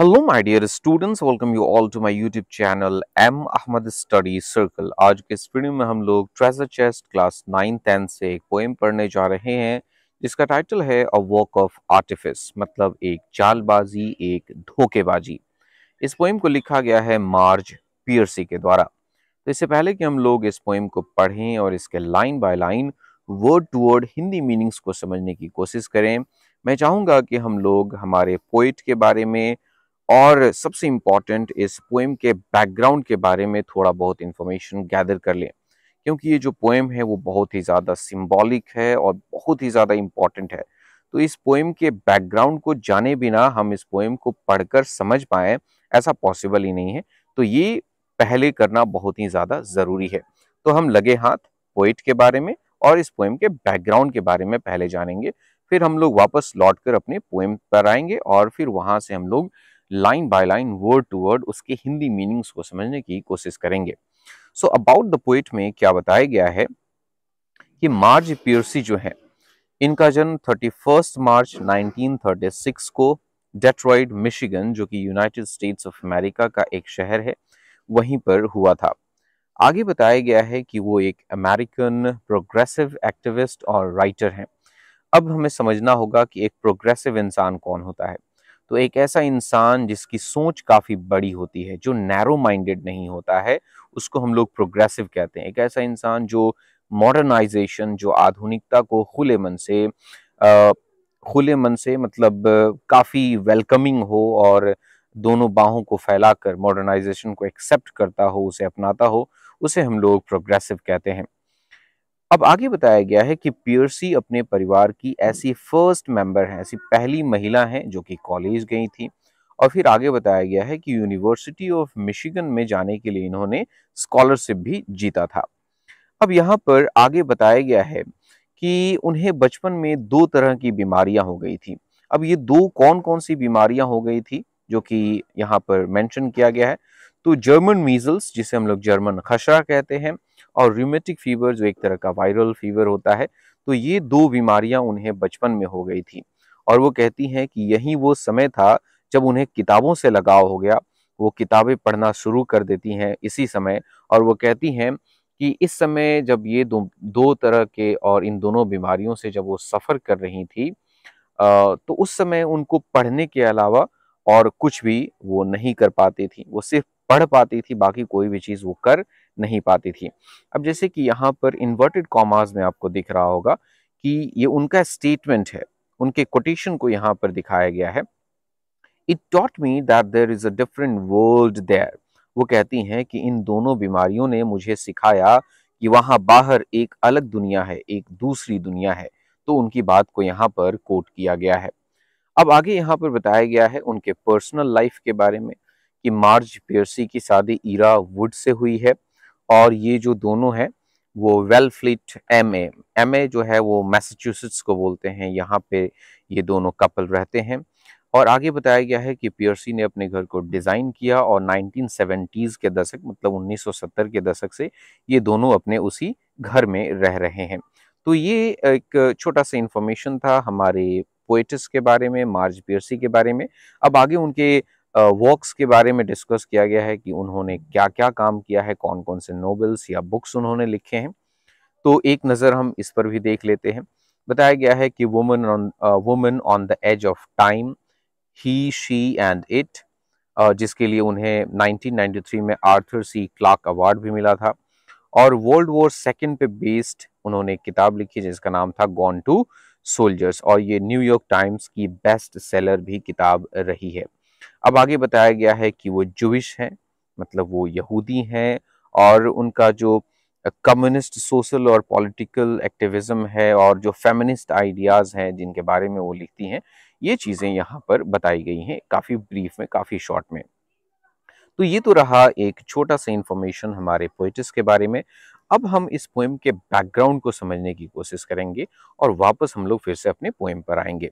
Hello my dear students welcome you all to my YouTube channel M Ahmad study circle आज के इस वीडियो में हम लोग treasure chest class nine ten से एक पोएम पढ़ने जा रहे हैं जिसका टाइटल है अ वॉक ऑफ आर्टिफिस मतलब एक चालबाजी एक धोखेबाजी इस पोएम को लिखा गया है मार्ज पियर्सी के द्वारा तो इससे पहले कि हम लोग इस पोएम को पढ़ें और इसके line by line word to word Hindi meanings को समझने की कोशिश करें मैं चाहूँगा कि हम लोग हमारे पोइट के बारे में और सबसे इम्पॉर्टेंट इस पोएम के बैकग्राउंड के बारे में थोड़ा बहुत इन्फॉर्मेशन गैदर कर लें क्योंकि ये जो पोएम है वो बहुत ही ज़्यादा सिम्बॉलिक है और बहुत ही ज़्यादा इम्पॉर्टेंट है तो इस पोएम के बैकग्राउंड को जाने बिना हम इस पोएम को पढ़कर समझ पाए ऐसा पॉसिबल ही नहीं है तो ये पहले करना बहुत ही ज़्यादा ज़रूरी है तो हम लगे हाथ पोइट के बारे में और इस पोएम के बैकग्राउंड के बारे में पहले जानेंगे फिर हम लोग वापस लौट कर अपने पोएम पर आएंगे और फिर वहाँ से हम लोग line by line word to word उसके हिंदी मीनिंग्स को समझने की कोशिश करेंगे सो अबाउट द पोइट में क्या बताया गया है कि मार्ज पियर्सी जो है इनका जन्म 31 मार्च 1936 को डेट्रॉइड मिशिगन जो कि यूनाइटेड स्टेट्स ऑफ अमेरिका का एक शहर है वहीं पर हुआ था आगे बताया गया है कि वो एक अमेरिकन प्रोग्रेसिव एक्टिविस्ट और राइटर हैं अब हमें समझना होगा कि एक प्रोग्रेसिव इंसान कौन होता है तो एक ऐसा इंसान जिसकी सोच काफ़ी बड़ी होती है जो नैरो माइंडेड नहीं होता है उसको हम लोग प्रोग्रेसिव कहते हैं एक ऐसा इंसान जो मॉडर्नाइजेशन जो आधुनिकता को खुले मन से आ, खुले मन से मतलब काफ़ी वेलकमिंग हो और दोनों बाहों को फैलाकर मॉडर्नाइजेशन को एक्सेप्ट करता हो उसे अपनाता हो उसे हम लोग प्रोग्रेसिव कहते हैं अब आगे बताया गया है कि पियर्सी अपने परिवार की ऐसी फर्स्ट मेंबर हैं ऐसी पहली महिला हैं जो कि कॉलेज गई थी और फिर आगे बताया गया है कि यूनिवर्सिटी ऑफ मिशिगन में जाने के लिए इन्होंने स्कॉलरशिप भी जीता था अब यहाँ पर आगे बताया गया है कि उन्हें बचपन में दो तरह की बीमारियां हो गई थी अब ये दो कौन कौन सी बीमारियां हो गई थी जो कि यहाँ पर मेंशन किया गया है तो जर्मन मीजल्स जिसे हम लोग जर्मन खशरा कहते हैं और रूमेटिक फीवर जो एक तरह का वायरल फीवर होता है तो ये दो बीमारियां उन्हें बचपन में हो गई थी और वो कहती हैं कि यही वो समय था जब उन्हें किताबों से लगाव हो गया वो किताबें पढ़ना शुरू कर देती हैं इसी समय और वो कहती हैं कि इस समय जब ये दो दो तरह के और इन दोनों बीमारियों से जब वो सफ़र कर रही थी तो उस समय उनको पढ़ने के अलावा और कुछ भी वो नहीं कर पाती थी वो सिर्फ पढ़ पाती थी बाकी कोई भी चीज़ वो कर नहीं पाती थी अब जैसे कि यहाँ पर इन्वर्टेड कॉमास में आपको दिख रहा होगा कि ये उनका स्टेटमेंट है उनके कोटेशन को यहाँ पर दिखाया गया है it taught me that there is a different world there वो कहती हैं कि इन दोनों बीमारियों ने मुझे सिखाया कि वहां बाहर एक अलग दुनिया है एक दूसरी दुनिया है तो उनकी बात को यहाँ पर कोट किया गया है अब आगे यहाँ पर बताया गया है उनके पर्सनल लाइफ के बारे में कि मार्ज पियर्सी की शादी ईरा वुड से हुई है और ये जो दोनों है वो Wellfleet M A M A जो है वो मैसाच्यूसिट्स को बोलते हैं यहाँ पे ये दोनों कपल रहते हैं और आगे बताया गया है कि पियर्सी ने अपने घर को डिज़ाइन किया और 1970s के दशक मतलब 1970 के दशक से ये दोनों अपने उसी घर में रह रहे हैं तो ये एक छोटा सा इन्फॉर्मेशन था हमारे पोइटिस के बारे में मार्ज पियर्सी के बारे में अब आगे उनके वर्क्स के बारे में डिस्कस किया गया है कि उन्होंने क्या क्या काम किया है कौन कौन से नोवेल्स या बुक्स उन्होंने लिखे हैं तो एक नज़र हम इस पर भी देख लेते हैं बताया गया है कि women on women on the edge of time he she and it जिसके लिए उन्हें 1993 में आर्थर सी क्लार्क अवार्ड भी मिला था और वर्ल्ड वॉर सेकेंड पे बेस्ड उन्होंने किताब लिखी जिसका नाम था गॉन टू सोल्जर्स और ये न्यूयॉर्क टाइम्स की बेस्ट सेलर भी किताब रही है अब आगे बताया गया है कि वो जुविश हैं मतलब वो यहूदी हैं और उनका जो कम्युनिस्ट सोशल और पॉलिटिकल एक्टिविज़्म है और जो फेमिनिस्ट आइडियाज़ हैं जिनके बारे में वो लिखती हैं ये चीज़ें यहाँ पर बताई गई हैं काफ़ी ब्रीफ में काफ़ी शॉर्ट में तो ये तो रहा एक छोटा सा इन्फॉर्मेशन हमारे पोइटिस के बारे में अब हम इस पोएम के बैकग्राउंड को समझने की कोशिश करेंगे और वापस हम लोग फिर से अपने पोएम पर आएंगे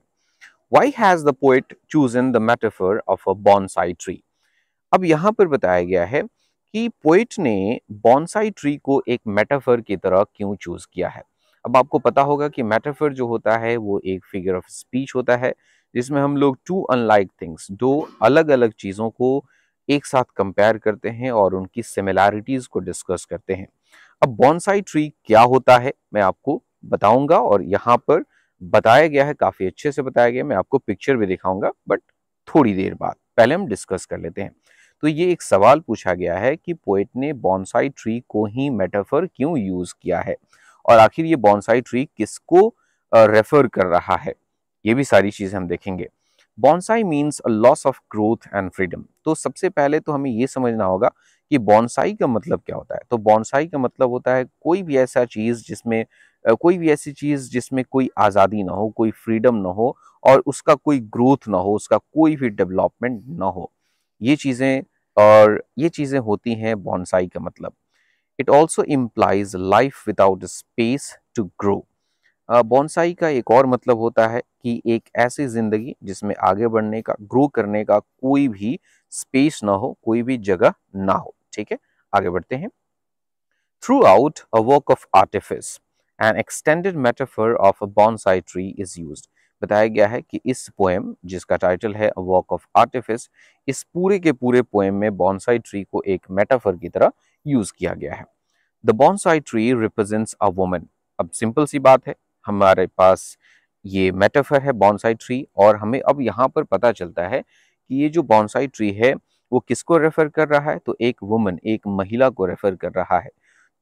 Why has the poet chosen the metaphor of a bonsai tree? अब यहाँ पर बताया गया है कि पोइट ने बॉन्साई ट्री को एक मेटाफर की तरह क्यों चूज किया है अब आपको पता होगा कि मेटाफर जो होता है वो एक फिगर ऑफ स्पीच होता है जिसमें हम लोग टू अनलाइक थिंग्स दो अलग अलग चीज़ों को एक साथ कंपेयर करते हैं और उनकी सिमिलैरिटीज़ को डिस्कस करते हैं अब बॉन्साई ट्री क्या होता है मैं आपको बताऊंगा और यहाँ पर बताया गया है काफ़ी अच्छे से बताया गया मैं आपको पिक्चर भी दिखाऊंगा बट थोड़ी देर बाद पहले हम डिस्कस कर लेते हैं तो ये एक सवाल पूछा गया है कि पोइट ने बॉन्साई ट्री को ही मेटाफर क्यों यूज़ किया है और आखिर ये बॉन्साई ट्री किसको रेफर कर रहा है ये भी सारी चीज़ें हम देखेंगे bonsai means a loss of growth and freedom तो सबसे पहले तो हमें ये समझना होगा कि बॉन्साई का मतलब क्या होता है तो बॉन्साई का मतलब होता है कोई भी ऐसा चीज़ जिसमें कोई भी ऐसी चीज़ जिसमें कोई आज़ादी ना हो कोई फ्रीडम ना हो और उसका कोई ग्रोथ ना हो उसका कोई भी डेवलपमेंट ना हो ये चीज़ें और ये चीज़ें होती हैं बॉन्साई का मतलब it also implies life without space to grow bonsai का एक और मतलब होता है कि एक ऐसी ज़िंदगी जिसमें आगे बढ़ने का ग्रो करने का कोई भी स्पेस ना हो कोई भी जगह ना हो ठीक है आगे बढ़ते हैं throughout a work of artifice an extended metaphor of a bonsai tree is use बताया गया है कि इस पोएम जिसका टाइटल है वॉक ऑफ आर्टिफिस इस पूरे के पूरे पोएम में बॉन्साई ट्री को एक मेटाफर की तरह यूज किया गया है the bonsai tree represents a woman अब सिंपल सी बात है हमारे पास ये मेटाफर है बॉन्साई ट्री और हमें अब यहाँ पर पता चलता है कि ये जो बॉन्साई ट्री है वो किसको रेफर कर रहा है तो एक वुमन एक महिला को रेफर कर रहा है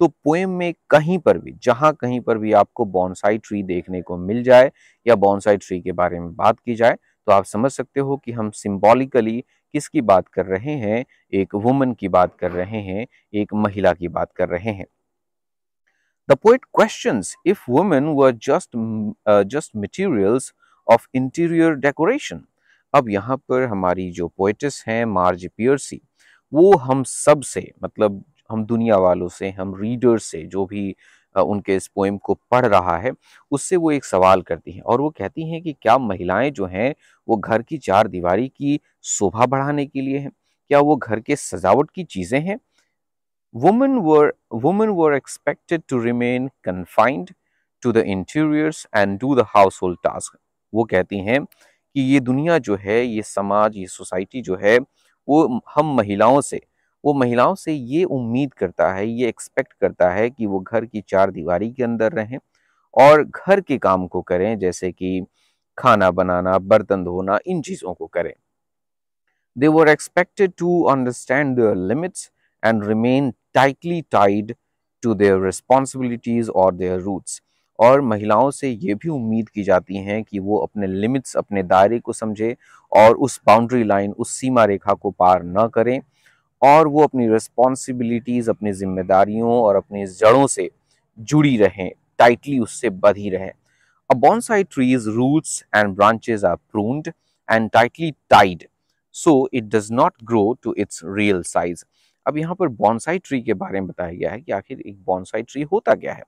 तो पोएम में कहीं पर भी जहां कहीं पर भी आपको बॉन्साई ट्री देखने को मिल जाए या बॉन्साई ट्री के बारे में बात की जाए तो आप समझ सकते हो कि हम सिंबॉलिकली किसकी बात कर रहे हैं एक वुमन की बात कर रहे हैं एक महिला की बात कर रहे हैं the poet question if women वस्ट just materials of interior decoration अब यहाँ पर हमारी जो पोइटिस हैं मार्ज पियर्सी वो हम सब से मतलब हम दुनिया वालों से हम रीडर से जो भी उनके इस पोएम को पढ़ रहा है उससे वो एक सवाल करती हैं और वो कहती हैं कि क्या महिलाएं जो हैं वो घर की चार दीवारी की शोभा बढ़ाने के लिए हैं क्या वो घर के सजावट की चीज़ें हैं were women were expected to remain confined to the interiors and do the household task वो कहती हैं कि ये दुनिया जो है ये समाज ये सोसाइटी जो है वो हम महिलाओं से वो महिलाओं से ये उम्मीद करता है ये एक्सपेक्ट करता है कि वो घर की चार दीवारी के अंदर रहें और घर के काम को करें जैसे कि खाना बनाना बर्तन धोना इन चीज़ों को करें they were expected to understand their limits and remain tightly tied to their responsibilities और देयर रूट्स और महिलाओं से ये भी उम्मीद की जाती हैं कि वो अपने लिमिट्स अपने दायरे को समझे और उस बाउंड्री लाइन उस सीमा रेखा को पार ना करें और वो अपनी रिस्पॉन्सिबिलिटीज अपनी जिम्मेदारियों और अपनी जड़ों से जुड़ी रहें टाइटली उससे बधी रहें अब bonsaied trees roots and branches are pruned and tightly tied so it does not grow to its real size अब यहाँ पर बॉन्साइड ट्री के बारे में बताया गया है कि आखिर एक बॉन्साइड ट्री होता क्या है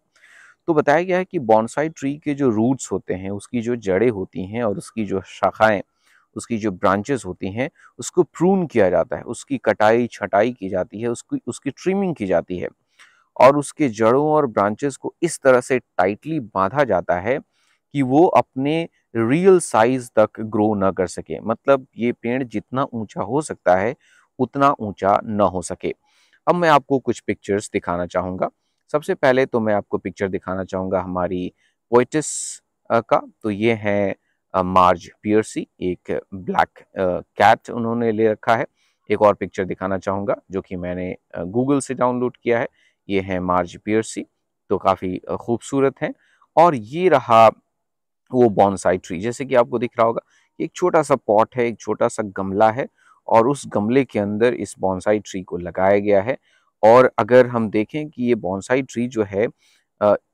तो बताया गया है कि बॉन्साइड ट्री के जो रूट्स होते हैं उसकी जो जड़ें होती हैं और उसकी जो शाखाएं उसकी जो ब्रांचेस होती हैं उसको प्रून किया जाता है उसकी कटाई छटाई की जाती है उसकी उसकी ट्रिमिंग की जाती है और उसके जड़ों और ब्रांचेस को इस तरह से टाइटली बांधा जाता है कि वो अपने रियल साइज तक ग्रो ना कर सके मतलब ये पेड़ जितना ऊंचा हो सकता है उतना ऊंचा ना हो सके अब मैं आपको कुछ पिक्चर्स दिखाना चाहूँगा सबसे पहले तो मैं आपको पिक्चर दिखाना चाहूँगा हमारी पोइटिस का तो ये है मार्ज पियर्सी एक ब्लैक कैट उन्होंने ले रखा है एक और पिक्चर दिखाना चाहूँगा जो कि मैंने गूगल से डाउनलोड किया है ये है मार्ज पियर्सी तो काफ़ी खूबसूरत हैं और ये रहा वो बॉन्साई ट्री जैसे कि आपको दिख रहा होगा एक छोटा सा पॉट है एक छोटा सा गमला है और उस गमले के अंदर इस बॉन्साई ट्री को लगाया गया है और अगर हम देखें कि ये बॉन्साई ट्री जो है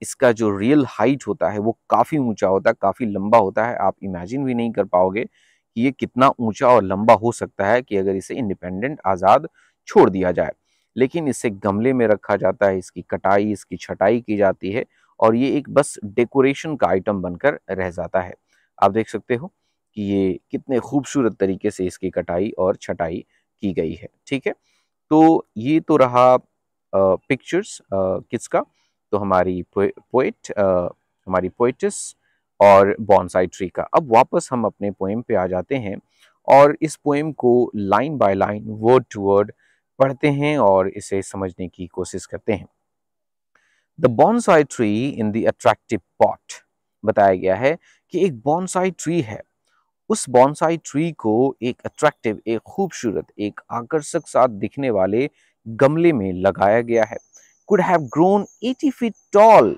इसका जो रियल हाइट होता है वो काफ़ी ऊंचा होता है काफ़ी लंबा होता है आप इमेजिन भी नहीं कर पाओगे कि ये कितना ऊंचा और लंबा हो सकता है कि अगर इसे इंडिपेंडेंट आज़ाद छोड़ दिया जाए लेकिन इसे गमले में रखा जाता है इसकी कटाई इसकी छटाई की जाती है और ये एक बस डेकोरेशन का आइटम बनकर रह जाता है आप देख सकते हो कि ये कितने खूबसूरत तरीके से इसकी कटाई और छटाई की गई है ठीक है तो ये तो रहा पिक्चर्स किसका तो हमारी पोइट हमारी पोइटिस और बॉन्साई ट्री का अब वापस हम अपने पोएम पे आ जाते हैं और इस पोएम को line by line word to word पढ़ते हैं और इसे समझने की कोशिश करते हैं the bonsai tree in the attractive pot बताया गया है कि एक बॉन्साई ट्री है उस बॉन्साई ट्री को एक अट्रैक्टिव एक खूबसूरत एक आकर्षक साथ दिखने वाले गमले में लगाया गया है could have grown 80 feet tall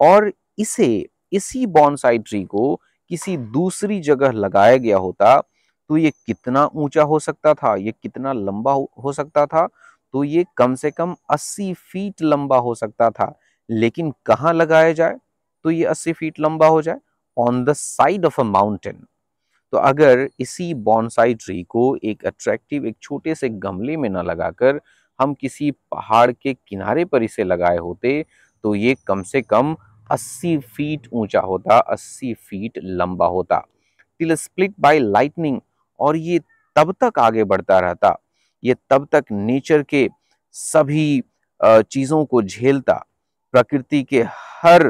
और इसे इसी बॉन्साई ट्री को किसी दूसरी जगह लगाया गया होता तो ये कितना ऊंचा हो सकता था ये कितना लंबा हो सकता था तो ये कम से कम 80 फीट लंबा हो सकता था लेकिन कहाँ लगाया जाए तो ये 80 फीट लंबा हो जाए on the side of a mountain तो अगर इसी बॉन्साई ट्री को एक अट्रैक्टिव एक छोटे से गमले में ना लगाकर हम किसी पहाड़ के किनारे पर इसे लगाए होते तो ये कम से कम 80 फीट ऊंचा होता 80 फीट लंबा होता टिल स्प्लिट बाय लाइटनिंग और ये तब तक आगे बढ़ता रहता ये तब तक नेचर के सभी चीज़ों को झेलता प्रकृति के हर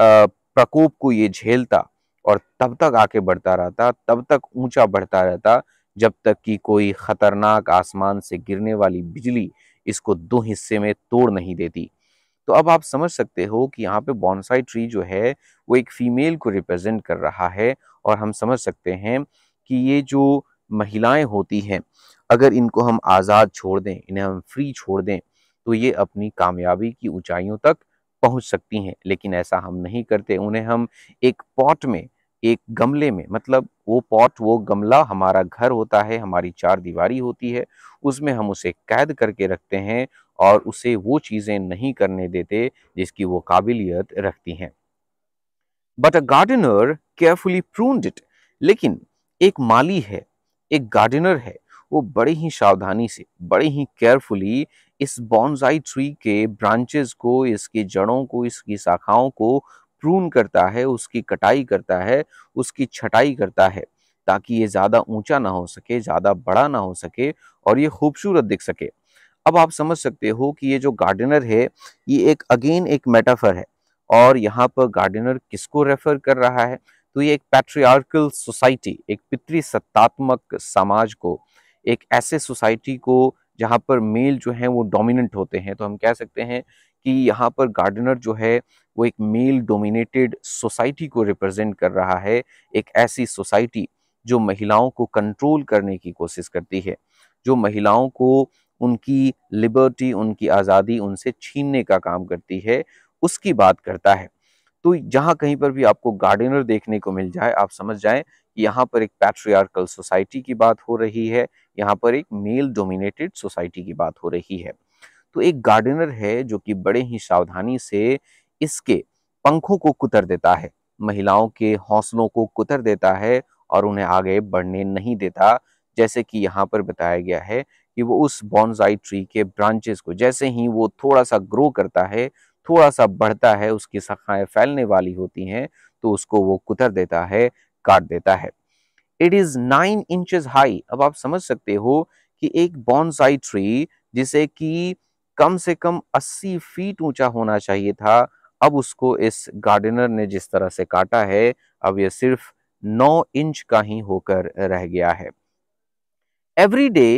प्रकोप को ये झेलता और तब तक आके बढ़ता रहता तब तक ऊंचा बढ़ता रहता जब तक कि कोई खतरनाक आसमान से गिरने वाली बिजली इसको दो हिस्से में तोड़ नहीं देती तो अब आप समझ सकते हो कि यहाँ पे बॉन्साई ट्री जो है वो एक फीमेल को रिप्रेजेंट कर रहा है और हम समझ सकते हैं कि ये जो महिलाएं होती हैं अगर इनको हम आज़ाद छोड़ दें इन्हें हम फ्री छोड़ दें तो ये अपनी कामयाबी की ऊंचाइयों तक पहुंच सकती हैं लेकिन ऐसा हम नहीं करते उन्हें हम एक पॉट में एक गमले में मतलब वो पॉट वो गमला हमारा घर होता है हमारी चार दीवारी होती है उसमें हम उसे कैद करके रखते हैं और उसे वो चीज़ें नहीं करने देते जिसकी वो काबिलियत रखती हैं but a gardener carefully pruned it लेकिन एक माली है एक गार्डनर है वो बड़े ही सावधानी से बड़े ही केयरफुली इस बॉन्जाई ट्री के ब्रांचेस को इसके जड़ों को इसकी शाखाओं को प्रून करता है उसकी कटाई करता है उसकी छटाई करता है ताकि ये ज़्यादा ऊंचा ना हो सके ज़्यादा बड़ा ना हो सके और ये खूबसूरत दिख सके अब आप समझ सकते हो कि ये जो गार्डनर है ये एक अगेन एक मेटाफर है और यहाँ पर गार्डनर किसको रेफर कर रहा है तो ये एक पैट्रियार्कल सोसाइटी एक पितृसत्तात्मक समाज को एक ऐसे सोसाइटी को जहाँ पर मेल जो है वो डोमिनेंट होते हैं तो हम कह सकते हैं कि यहाँ पर गार्डनर जो है वो एक मेल डोमिनेटेड सोसाइटी को रिप्रेजेंट कर रहा है एक ऐसी सोसाइटी जो महिलाओं को कंट्रोल करने की कोशिश करती है जो महिलाओं को उनकी लिबर्टी उनकी आज़ादी उनसे छीनने का काम करती है उसकी बात करता है तो जहाँ कहीं पर भी आपको गार्डनर देखने को मिल जाए आप समझ जाएं कि यहाँ पर एक पैट्रियार्कल सोसाइटी की बात हो रही है यहाँ पर एक मेल डोमिनेटेड सोसाइटी की बात हो रही है तो एक गार्डनर है जो कि बड़े ही सावधानी से इसके पंखों को कुतर देता है महिलाओं के हौसलों को कुतर देता है और उन्हें आगे बढ़ने नहीं देता जैसे कि यहाँ पर बताया गया है कि वो उस बॉन्जाई ट्री के ब्रांचेस को जैसे ही वो थोड़ा सा ग्रो करता है थोड़ा सा बढ़ता है उसकी शाखाएं फैलने वाली होती हैं तो उसको वो कुतर देता है काट देता है it is nine inches high अब आप समझ सकते हो कि एक बॉन्साई ट्री जिसे कि कम से कम अस्सी फीट ऊंचा होना चाहिए था अब उसको इस गार्डनर ने जिस तरह से काटा है अब यह सिर्फ नौ इंच का ही होकर रह गया है every day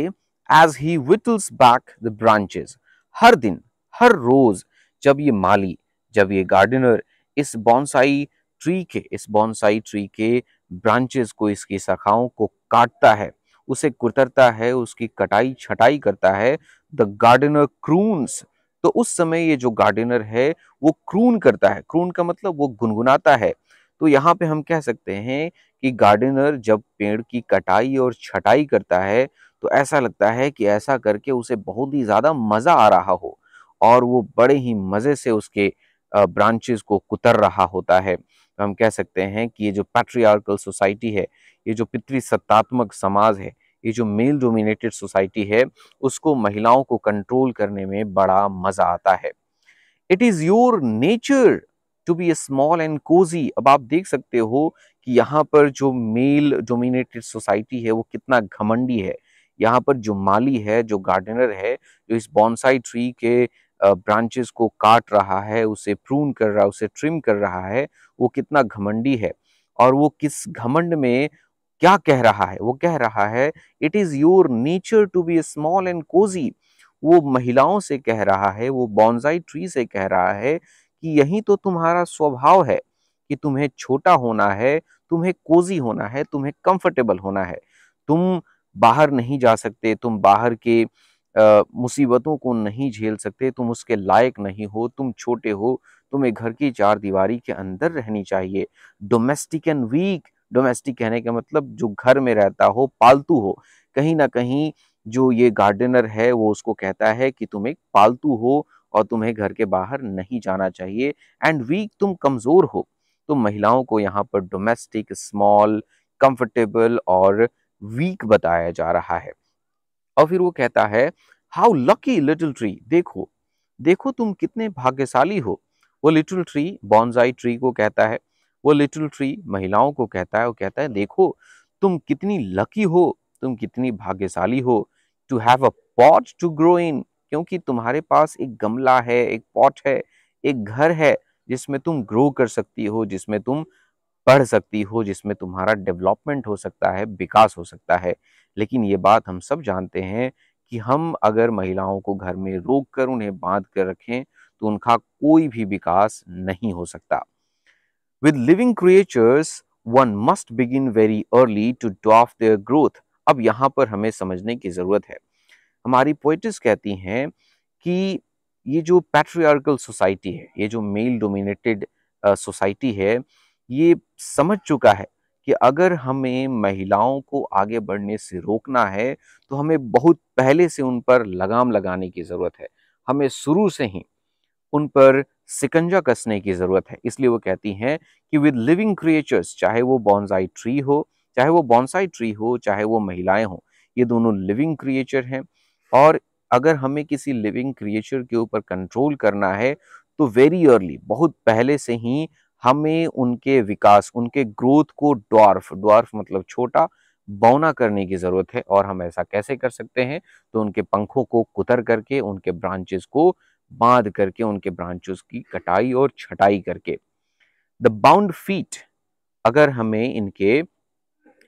as he whittles back the branches हर दिन हर रोज जब ये माली जब ये गार्डनर इस बॉन्साई ट्री के इस बॉन्साई ट्री के ब्रांचेस को इसकी शाखाओं को काटता है उसे कुतरता है उसकी कटाई छटाई करता है द गार्डनर क्रूंस तो उस समय ये जो गार्डनर है वो क्रून करता है क्रून का मतलब वो गुनगुनाता है तो यहाँ पे हम कह सकते हैं कि गार्डनर जब पेड़ की कटाई और छटाई करता है तो ऐसा लगता है कि ऐसा करके उसे बहुत ही ज़्यादा मज़ा आ रहा हो और वो बड़े ही मज़े से उसके ब्रांचेस को कुतर रहा होता है तो हम कह सकते हैं कि ये जो पैट्रियार्कल सोसाइटी है ये जो पितृसत्तात्मक समाज है ये जो मेल डोमिनेटेड सोसाइटी है उसको महिलाओं को कंट्रोल करने में बड़ा मजा आता है it is your nature to be small and cosy अब आप देख सकते हो कि यहाँ पर जो मेल डोमिनेटेड सोसाइटी है वो कितना घमंडी है यहाँ पर जो माली है जो गार्डनर है जो इस बॉन्साई ट्री के ब्रांचेस को काट रहा है उसे प्रून कर रहा है उसे ट्रिम कर रहा है वो कितना घमंडी है और वो किस घमंड में क्या कह रहा है वो कह रहा है it is your nature to be small and cosy वो महिलाओं से कह रहा है वो बॉन्जाई ट्री से कह रहा है कि यही तो तुम्हारा स्वभाव है कि तुम्हें छोटा होना है तुम्हें कोजी होना है तुम्हें कंफर्टेबल होना है तुम बाहर नहीं जा सकते तुम बाहर के मुसीबतों को नहीं झेल सकते तुम उसके लायक नहीं हो तुम छोटे हो तुम्हें घर की चार दीवारी के अंदर रहनी चाहिए डोमेस्टिक एंड वीक डोमेस्टिक कहने का मतलब जो घर में रहता हो पालतू हो कहीं ना कहीं जो ये गार्डनर है वो उसको कहता है कि तुम एक पालतू हो और तुम्हें घर के बाहर नहीं जाना चाहिए एंड वीक तुम कमज़ोर हो तो महिलाओं को यहाँ पर डोमेस्टिक स्मॉल कंफर्टेबल और वीक बताया जा रहा है और फिर वो कहता है हाउ लकी लिटिल ट्री देखो देखो तुम कितने भाग्यशाली हो वो लिटिल ट्री बॉन्जाई ट्री को कहता है वो लिटिल ट्री महिलाओं को कहता है वो कहता है देखो तुम कितनी लकी हो तुम कितनी भाग्यशाली हो to have a pot to grow in क्योंकि तुम्हारे पास एक गमला है एक पॉट है एक घर है जिसमें तुम ग्रो कर सकती हो जिसमें तुम पढ़ सकती हो जिसमें तुम्हारा डेवलपमेंट हो सकता है विकास हो सकता है लेकिन ये बात हम सब जानते हैं कि हम अगर महिलाओं को घर में रोक कर उन्हें बांध कर रखें तो उनका कोई भी विकास नहीं हो सकता with living creatures one must begin very early to dwarf their growth अब यहाँ पर हमें समझने की ज़रूरत है हमारी पोइटिस कहती हैं कि ये जो पैट्रियार्कल सोसाइटी है ये जो मेल डोमिनेटेड सोसाइटी है ये समझ चुका है कि अगर हमें महिलाओं को आगे बढ़ने से रोकना है तो हमें बहुत पहले से उन पर लगाम लगाने की ज़रूरत है हमें शुरू से ही उन पर सिकंजा कसने की ज़रूरत है इसलिए वो कहती हैं कि विद लिविंग क्रिएचर्स चाहे वो बॉन्साई ट्री हो चाहे वो बॉन्साई ट्री हो चाहे वो महिलाएं हो ये दोनों लिविंग क्रिएचर हैं और अगर हमें किसी लिविंग क्रिएचर के ऊपर कंट्रोल करना है तो वेरी अर्ली बहुत पहले से ही हमें उनके विकास उनके ग्रोथ को डॉर्फ डॉर्फ मतलब छोटा बौना करने की ज़रूरत है और हम ऐसा कैसे कर सकते हैं तो उनके पंखों को कुतर करके उनके ब्रांचेस को बांध करके उनके ब्रांचेस की कटाई और छटाई करके द बाउंड फीट अगर हमें इनके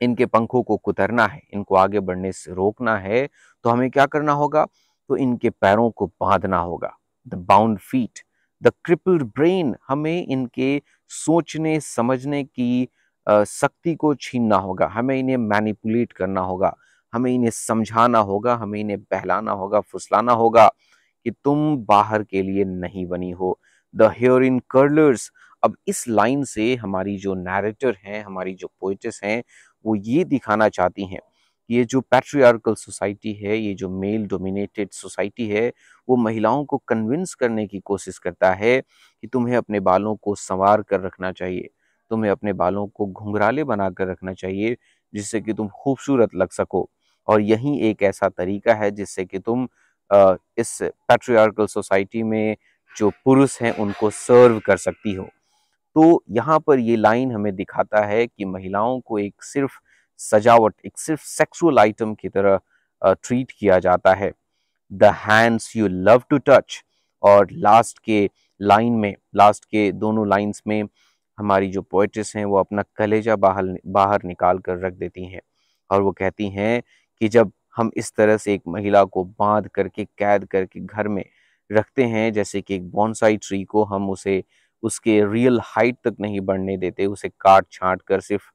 इनके पंखों को कुतरना है इनको आगे बढ़ने से रोकना है तो हमें क्या करना होगा तो इनके पैरों को बांधना होगा the bound feet the crippled brain हमें इनके सोचने समझने की शक्ति को छीनना होगा हमें इन्हें मैनिपुलेट करना होगा हमें इन्हें समझाना होगा हमें इन्हें बहलाना होगा फुसलाना होगा कि तुम बाहर के लिए नहीं बनी हो द हेयर इन कर्लर्स अब इस लाइन से हमारी जो नैरेटर हैं हमारी जो पोइटिस हैं वो ये दिखाना चाहती हैं ये जो पैट्रियार्कल सोसाइटी है ये जो मेल डोमिनेटेड सोसाइटी है वो महिलाओं को कन्विंस करने की कोशिश करता है कि तुम्हें अपने बालों को संवार कर रखना चाहिए तुम्हें अपने बालों को घुंघराले बना कर रखना चाहिए जिससे कि तुम खूबसूरत लग सको और यही एक ऐसा तरीका है जिससे कि तुम इस पैट्रियार्कल सोसाइटी में जो पुरुष हैं उनको सर्व कर सकती हो तो यहाँ पर ये लाइन हमें दिखाता है कि महिलाओं को एक सिर्फ सजावट एक सिर्फ सेक्सुअल आइटम की तरह ट्रीट किया जाता है the hands you love to touch और लास्ट के लाइन में लास्ट के दोनों लाइंस में हमारी जो पोइट्रिस हैं वो अपना कलेजा बाहर बाहर निकाल कर रख देती हैं और वो कहती हैं कि जब हम इस तरह से एक महिला को बांध करके कैद करके घर में रखते हैं जैसे कि एक बॉन्साई ट्री को हम उसे उसके रियल हाइट तक नहीं बढ़ने देते उसे काट छांट कर सिर्फ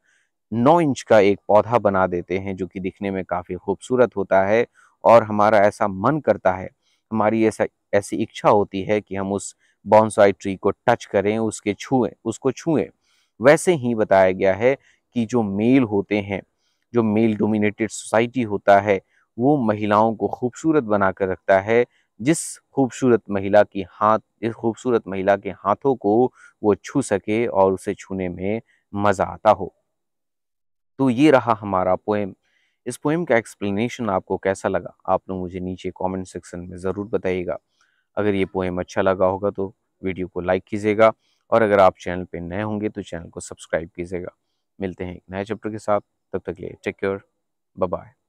नौ इंच का एक पौधा बना देते हैं जो कि दिखने में काफ़ी खूबसूरत होता है और हमारा ऐसा मन करता है हमारी ऐसा ऐसी इच्छा होती है कि हम उस बॉन्साई ट्री को टच करें उसके छुएं उसको छुएं वैसे ही बताया गया है कि जो मेल होते हैं जो मेल डोमिनेटेड सोसाइटी होता है वो महिलाओं को खूबसूरत बनाकर रखता है जिस खूबसूरत महिला की हाथ जिस खूबसूरत महिला के हाथों को वो छू सके और उसे छूने में मज़ा आता हो तो ये रहा हमारा पोएम इस पोएम का एक्सप्लेनेशन आपको कैसा लगा आप लोग मुझे नीचे कमेंट सेक्शन में ज़रूर बताइएगा अगर ये पोएम अच्छा लगा होगा तो वीडियो को लाइक कीजिएगा और अगर आप चैनल पर नए होंगे तो चैनल को सब्सक्राइब कीजिएगा मिलते हैं एक नए चैप्टर के साथ तब तक लिए टेक केयर बाय